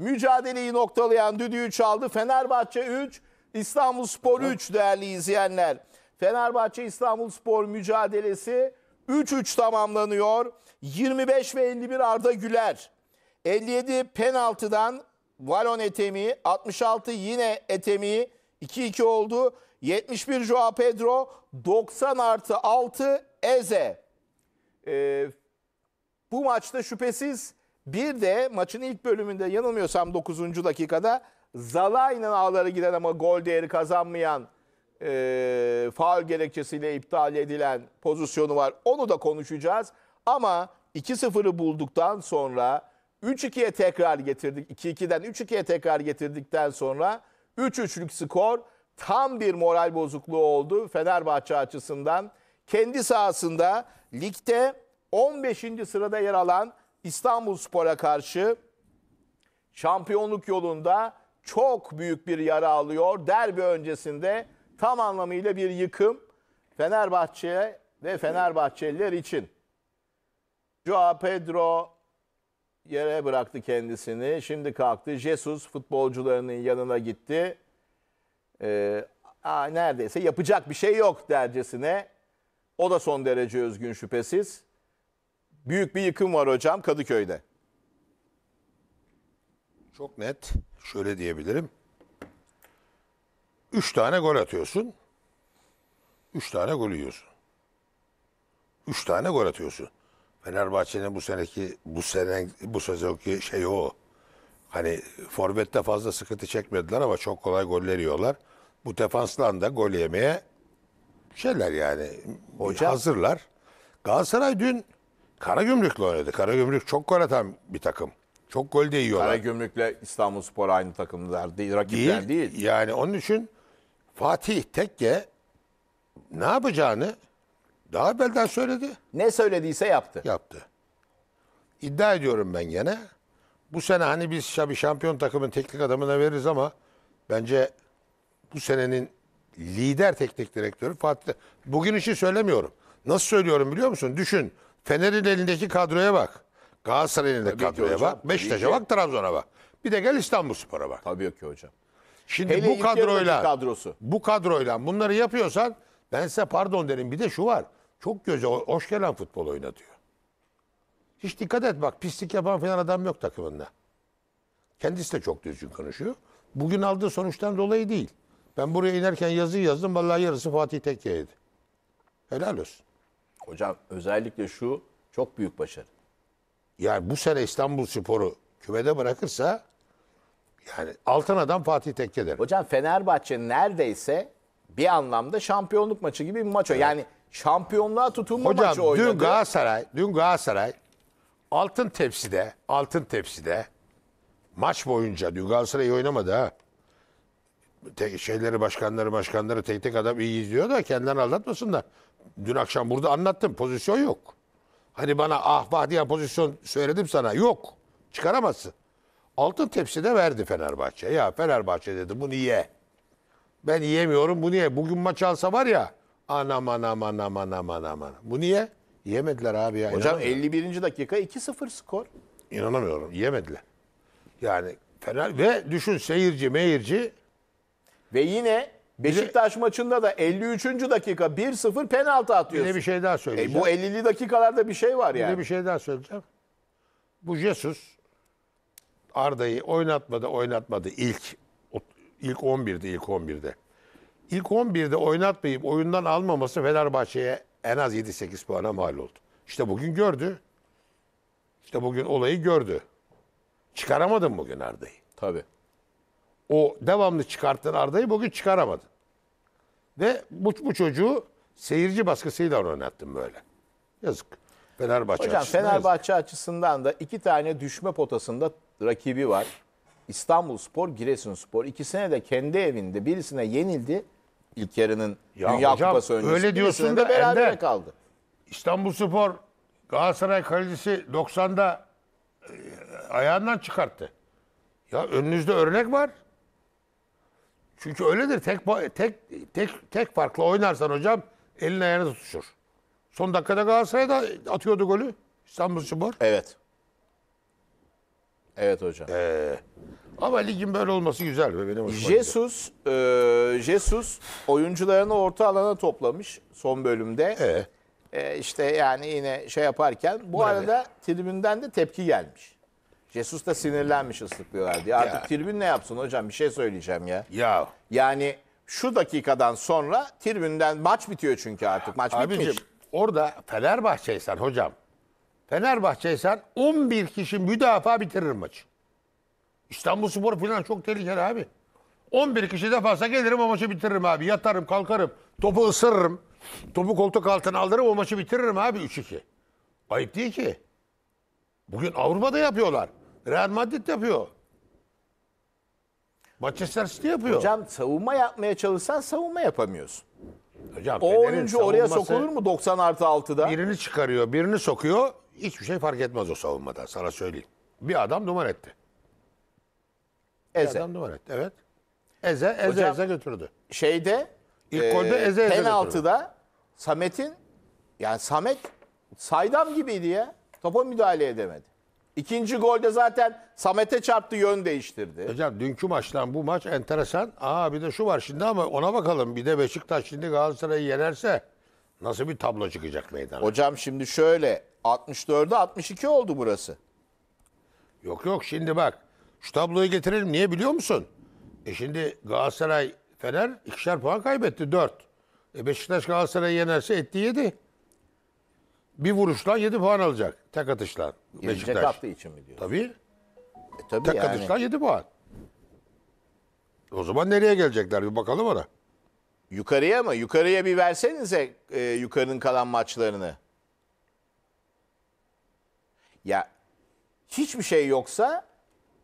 mücadeleyi noktalayan düdüğü çaldı. Fenerbahçe 3, İstanbul Spor 3 değerli izleyenler. Fenerbahçe İstanbul Spor mücadelesi 3-3 tamamlanıyor. 25 ve 51 Arda Güler. 57 penaltıdan Valon Etemi, 66 yine Etemi 2-2 oldu. 71 Joao Pedro, 90 artı 6 Eze. Ee, bu maçta şüphesiz bir de maçın ilk bölümünde yanılmıyorsam 9. dakikada Zalai'nin ağları giden ama gol değeri kazanmayan e, faul gerekçesiyle iptal edilen pozisyonu var. Onu da konuşacağız. Ama 2-0'ı bulduktan sonra 3-2'ye tekrar getirdik. 2-2'den 3-2'ye tekrar getirdikten sonra 3-3'lük skor tam bir moral bozukluğu oldu Fenerbahçe açısından. Kendi sahasında ligde 15. sırada yer alan İstanbul Spor'a karşı şampiyonluk yolunda çok büyük bir yara alıyor. Derbi öncesinde tam anlamıyla bir yıkım Fenerbahçe ve Fenerbahçeliler için. Joao Pedro yere bıraktı kendisini. Şimdi kalktı. Jesus futbolcularının yanına gitti. Ee, neredeyse yapacak bir şey yok dercesine. O da son derece özgün şüphesiz. Büyük bir yıkım var hocam Kadıköy'de. Çok net şöyle diyebilirim. Üç tane gol atıyorsun. Üç tane gol yiyorsun. Üç tane gol atıyorsun. Fenerbahçe'nin bu seneki bu sene bu sezonki şey o. Hani forvette fazla sıkıntı çekmediler ama çok kolay goller yiyorlar. Bu defansla da gol yemeye şeyler yani Hocam. hazırlar. Galatasaray dün Karagümrük'le oynadı. Karagümrük çok gol atan bir takım. Çok gol de yiyorlar. Karagümrük'le İstanbul Spor aynı takımlar değil, rakipler değil, değil. Yani onun için Fatih Tekke ne yapacağını daha evvelden söyledi. Ne söylediyse yaptı. Yaptı. İddia ediyorum ben gene. Bu sene hani biz bir şampiyon takımın teknik adamına veririz ama bence bu senenin lider teknik direktörü Fatih. Bugün işi söylemiyorum. Nasıl söylüyorum biliyor musun? Düşün. Fener'in elindeki kadroya bak. Galatasaray'ın elindeki Tabii kadroya hocam, bak. tabii Beşiktaş'a bak, Trabzon'a bak. Bir de gel İstanbulspor'a bak. Tabii ki hocam. Şimdi Hele bu kadroyla kadrosu. bu kadroyla bunları yapıyorsan ben size pardon derim. Bir de şu var. Çok göze hoş gelen futbol oynatıyor. Hiç dikkat et bak pislik yapan falan adam yok takımında. Kendisi de çok düzgün konuşuyor. Bugün aldığı sonuçtan dolayı değil. Ben buraya inerken yazı yazdım. Vallahi yarısı Fatih Tekke'ydi. Helal olsun. Hocam özellikle şu çok büyük başarı. Yani bu sene İstanbul Sporu kümede bırakırsa yani altın adam Fatih Tekke der. Hocam Fenerbahçe neredeyse bir anlamda şampiyonluk maçı gibi bir maç o. Evet. Yani şampiyonluğa tutunma Hocam, maçı oynadı. Hocam dün Galatasaray, dün Galatasaray altın tepside, altın tepside maç boyunca dün Galatasaray oynamadı ha. Tek, şeyleri başkanları başkanları tek tek adam iyi izliyor da kendilerini aldatmasınlar. Dün akşam burada anlattım. Pozisyon yok. Hani bana ah vah diye pozisyon söyledim sana. Yok. Çıkaramazsın. Altın tepside verdi Fenerbahçe. Ya Fenerbahçe dedi bunu ye. Ben yiyemiyorum bu niye? Bugün maç alsa var ya. Anam anam anam anam anam. anam. Bu niye? Yemediler abi ya. Hocam 51. dakika 2-0 skor. İnanamıyorum. Yemediler. Yani Fener ve düşün seyirci meyirci. Ve yine Beşiktaş maçında da 53. dakika 1-0 penaltı atıyorsun. de bir şey daha e, söyleyeceğim. E, bu 50'li dakikalarda bir şey var yani. Bir bir şey daha söyleyeceğim. Bu Jesus Arda'yı oynatmadı, oynatmadı ilk ilk 11'de, ilk 11'de. İlk 11'de oynatmayıp oyundan almaması Fenerbahçe'ye en az 7-8 puana mal oldu. İşte bugün gördü. İşte bugün olayı gördü. Çıkaramadın bugün Arda'yı. Tabii. O devamlı çıkarttığın Arda'yı bugün çıkaramadın. Ve bu, bu çocuğu seyirci baskısıyla oynattım böyle. Yazık. Fenerbahçe Hocam açısından Fenerbahçe yazık. açısından da iki tane düşme potasında rakibi var. İstanbul Spor, Giresun Spor. İkisine de kendi evinde birisine yenildi. İlk yarının ya Dünya hocam, Kupası öncesi. Öyle diyorsun da beraber Ender, kaldı. İstanbul Spor Galatasaray kalecisi 90'da e, ayağından çıkarttı. Ya önünüzde örnek var. Çünkü öyledir. Tek tek tek tek farklı oynarsan hocam elin ayağına tutuşur. Son dakikada Galatasaray'da atıyordu golü. İstanbul Spor. Evet. Evet hocam. Ee, ama ligin böyle olması güzel ve benim Jesus, e, Jesus oyuncularını orta alana toplamış son bölümde. Ee? E, işte yani yine şey yaparken bu Nerede? arada tribünden de tepki gelmiş. Jesus da sinirlenmiş ıslıklıyorlar diye. Artık Ya. tribün ne yapsın hocam bir şey söyleyeceğim ya. Ya Yani şu dakikadan sonra tribünden maç bitiyor çünkü artık maç abicim bitmiş. orada Fenerbahçeysen hocam. Fenerbahçeysen 11 kişi müdafaa bitirir maçı. Spor falan çok tehlikeli abi. 11 kişi defansa gelirim o maçı bitiririm abi. Yatarım kalkarım. Topu ısırırım. Topu koltuk altına alırım o maçı bitiririm abi 3-2. Ayıp değil ki. Bugün Avrupa'da yapıyorlar. Real Madrid yapıyor. Manchester City yapıyor. Hocam savunma yapmaya çalışsan savunma yapamıyorsun. Hocam, o oyuncu oraya sokulur mu 90 artı 6'da? Birini çıkarıyor, birini sokuyor. Hiçbir şey fark etmez o savunmada sana söyleyeyim. Bir adam duman etti. Bir adam duman etti. Evet. Eze, Eze, Hocam- Eze götürdü. Şeyde İlk golde e, eze eze penaltıda Samet'in yani Samet saydam gibiydi ya. Topa müdahale edemedi. İkinci golde zaten Samet'e çarptı yön değiştirdi. Hocam dünkü maçtan bu maç enteresan. Aa bir de şu var şimdi ama ona bakalım. Bir de Beşiktaş şimdi Galatasaray'ı yenerse nasıl bir tablo çıkacak meydana? Hocam şimdi şöyle 64'e 62 oldu burası. Yok yok şimdi bak şu tabloyu getirelim. Niye biliyor musun? E şimdi Galatasaray Fener ikişer puan kaybetti 4. E Beşiktaş Galatasaray'ı yenerse etti 7. Bir vuruşla 7 puan alacak tek atışla. Gelecek hafta için mi diyorsun? Tabii. E, tabii Tek yani. atışla 7 puan. O zaman nereye gelecekler bir bakalım ona. Yukarıya mı? Yukarıya bir versenize e, yukarının kalan maçlarını. Ya hiçbir şey yoksa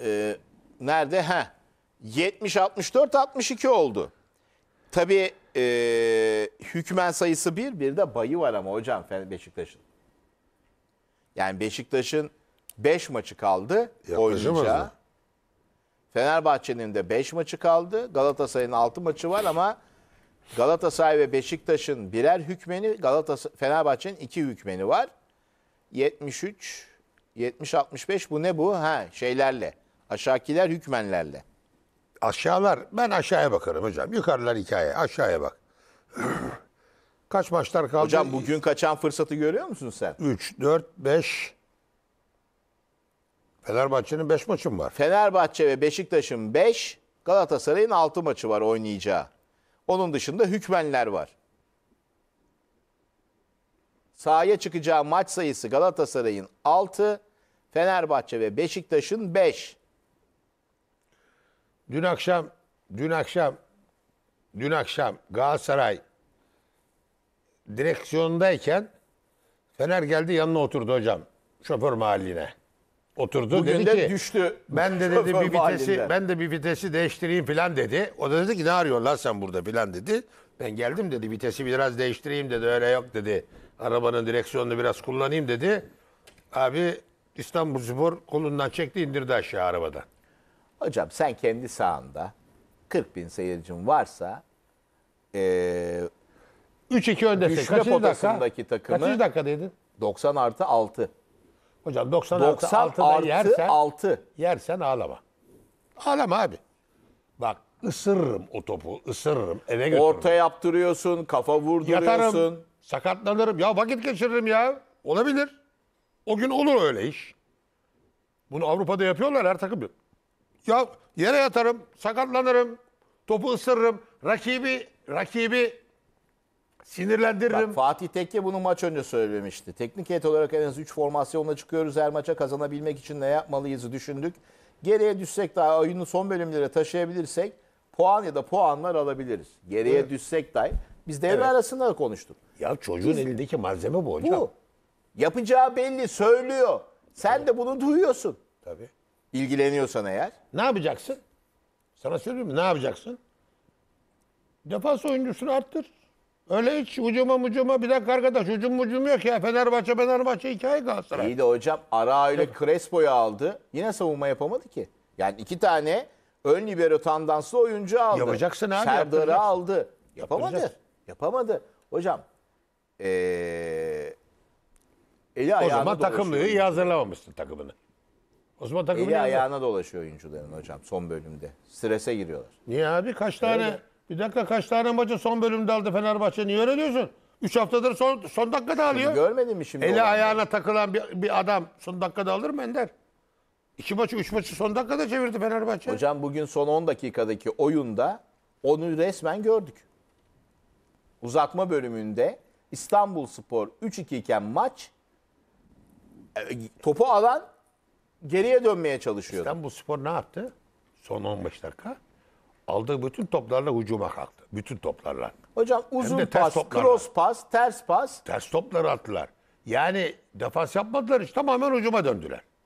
e, nerede? Ha 70 64 62 oldu. Tabii e, hükmen sayısı 1, bir, bir de bayı var ama hocam Beşiktaş'ın. Yani Beşiktaş'ın 5 maçı kaldı oynayacağı. Fenerbahçe'nin de 5 maçı kaldı. Galatasaray'ın 6 maçı var ama Galatasaray ve Beşiktaş'ın birer hükmeni, Galatasaray Fenerbahçe'nin 2 hükmeni var. 73 70 65 bu ne bu? Ha şeylerle. Aşağıkiler hükmenlerle. Aşağılar ben aşağıya bakarım hocam. Yukarılar hikaye. Aşağıya bak. Kaç maçlar kaldı? Hocam bugün kaçan fırsatı görüyor musun sen? 3, 4, 5. Fenerbahçe'nin 5 maçı mı var? Fenerbahçe ve Beşiktaş'ın 5, beş, Galatasaray'ın 6 maçı var oynayacağı. Onun dışında hükmenler var. Sahaya çıkacağı maç sayısı Galatasaray'ın 6, Fenerbahçe ve Beşiktaş'ın 5. Beş. Dün akşam dün akşam dün akşam Galatasaray direksiyondayken Fener geldi yanına oturdu hocam. Şoför mahalline. Oturdu Bugün dedi de ki düştü. ben de dedi bir vitesi mahallinden. ben de bir vitesi değiştireyim filan dedi. O da dedi ki ne arıyorsun lan sen burada filan dedi. Ben geldim dedi vitesi biraz değiştireyim dedi. Öyle yok dedi. Arabanın direksiyonunu biraz kullanayım dedi. Abi İstanbul İstanbulspor kolundan çekti indirdi aşağı arabadan. Hocam sen kendi sahanda 40 bin seyircin varsa eee 3-2 öndesin. Düşme Kaçıncı dakika? potasındaki takımı Kaçıncı dakika dedin? 90 artı 6. Hocam 90, 90 artı 6'da yersen, 6. yersen ağlama. Ağlama abi. Bak ısırırım o topu, ısırırım, eve götürürüm. Orta yaptırıyorsun, kafa vurduruyorsun. Yatarım, sakatlanırım. Ya vakit geçiririm ya. Olabilir. O gün olur öyle iş. Bunu Avrupa'da yapıyorlar her takım. Ya yere yatarım, sakatlanırım, topu ısırırım. Rakibi, rakibi Sinirlendiririm. Bak, Fatih Tekke bunu maç önce söylemişti. Teknik heyet olarak en az 3 formasyonla çıkıyoruz. Her maça kazanabilmek için ne yapmalıyız düşündük. Geriye düşsek daha oyunun son bölümlere taşıyabilirsek puan ya da puanlar alabiliriz. Geriye evet. düşsek dahi. Biz devre evet. arasında da konuştuk. Ya çocuğun Biz, elindeki malzeme bu hocam. Bu. Yapacağı belli, söylüyor. Sen evet. de bunu duyuyorsun. Tabii. İlgileniyorsan eğer. Ne yapacaksın? Sana söylüyorum, Ne yapacaksın? Defans oyuncusunu arttır. Öyle hiç ucuma mucuma bir dakika arkadaş ucum mucum yok ya. Fenerbahçe Fenerbahçe hikaye Galatasaray. İyi de hocam Ara ile Crespo'yu aldı. Yine savunma yapamadı ki. Yani iki tane ön libero tandanslı oyuncu aldı. Yapacaksın abi, Serdar'ı aldı. Yapamadı. Yapamadı. Hocam ee, eli O zaman dolaşıyor takımlığı iyi hazırlamamışsın takımını. O zaman takımını Eli iyi hazır- ayağına dolaşıyor oyuncuların hocam son bölümde. Strese giriyorlar. Niye abi kaç tane bir dakika kaç tane maçı son bölümde aldı Fenerbahçe? Niye öyle diyorsun? 3 haftadır son, son dakikada alıyor. Görmedin mi şimdi? Eli olan? ayağına takılan bir, bir adam son dakikada alır mı Ender? İki maçı, üç maçı son dakikada çevirdi Fenerbahçe. Hocam bugün son 10 dakikadaki oyunda onu resmen gördük. Uzatma bölümünde İstanbul Spor 3-2 iken maç e, topu alan geriye dönmeye çalışıyordu. İstanbul Spor ne yaptı? Son 15 dakika aldığı bütün toplarla hücuma kalktı. Bütün toplarla. Hocam uzun pas, toplarla. cross pas, ters pas. Ters topları attılar. Yani defans yapmadılar hiç tamamen hücuma döndüler.